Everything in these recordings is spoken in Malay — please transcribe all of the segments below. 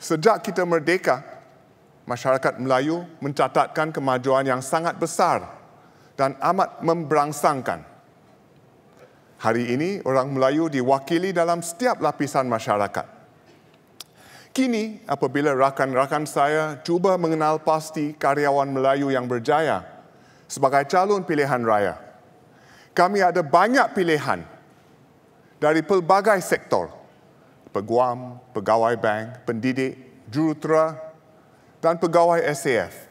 Sejak kita merdeka, masyarakat Melayu mencatatkan kemajuan yang sangat besar dan amat memberangsangkan. Hari ini, orang Melayu diwakili dalam setiap lapisan masyarakat. Kini, apabila rakan-rakan saya cuba mengenal pasti karyawan Melayu yang berjaya sebagai calon pilihan raya, kami ada banyak pilihan dari pelbagai sektor – peguam, pegawai bank, pendidik, jurutera dan pegawai SAF.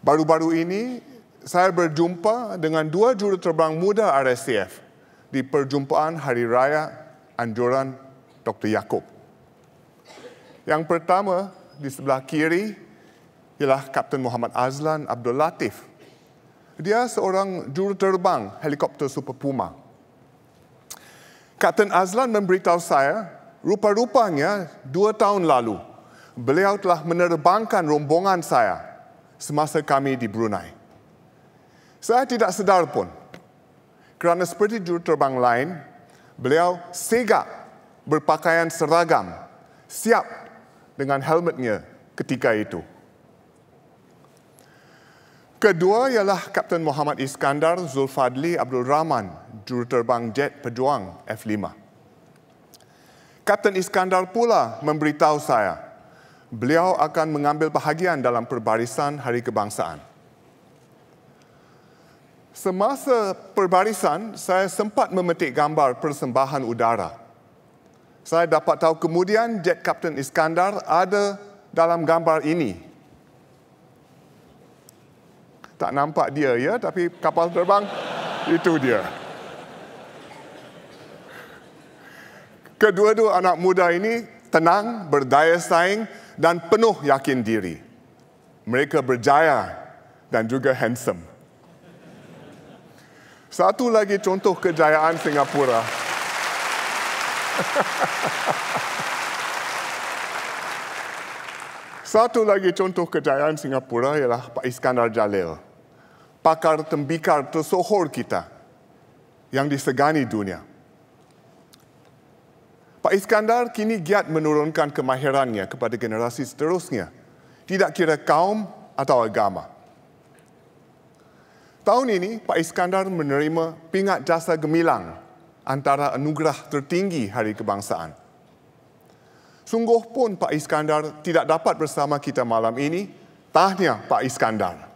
Baru-baru ini, saya berjumpa dengan dua juruterbang muda R.S.C.F. di perjumpaan Hari Raya Anjuran Dr. Yaakob. Yang pertama di sebelah kiri ialah Kapten Muhammad Azlan Abdul Latif. Dia seorang juruterbang helikopter Super Puma. Kapten Azlan memberitahu saya, rupa-rupanya dua tahun lalu, beliau telah menerbangkan rombongan saya semasa kami di Brunei. Saya tidak sedar pun kerana seperti juruterbang lain, beliau segak berpakaian seragam, siap dengan helmetnya ketika itu. Kedua ialah Kapten Muhammad Iskandar Zulfadli Abdul Rahman juruterbang jet pejuang F-5. Kapten Iskandar pula memberitahu saya, beliau akan mengambil bahagian dalam perbarisan Hari Kebangsaan. Semasa perbarisan, saya sempat memetik gambar persembahan udara. Saya dapat tahu kemudian jet Kapten Iskandar ada dalam gambar ini. Tak nampak dia ya, tapi kapal terbang itu dia. Kedua-dua anak muda ini tenang, berdaya saing dan penuh yakin diri. Mereka berjaya dan juga handsome. Satu lagi contoh kejayaan Singapura. Satu lagi contoh kejayaan Singapura ialah Pak Iskandar Jalil. Pakar tembikar tersohor kita yang disegani dunia. Pak Iskandar kini giat menurunkan kemahirannya kepada generasi seterusnya, tidak kira kaum atau agama. Tahun ini, Pak Iskandar menerima pingat jasa gemilang antara anugerah tertinggi Hari Kebangsaan. Sungguh pun Pak Iskandar tidak dapat bersama kita malam ini. Tahniah Pak Iskandar.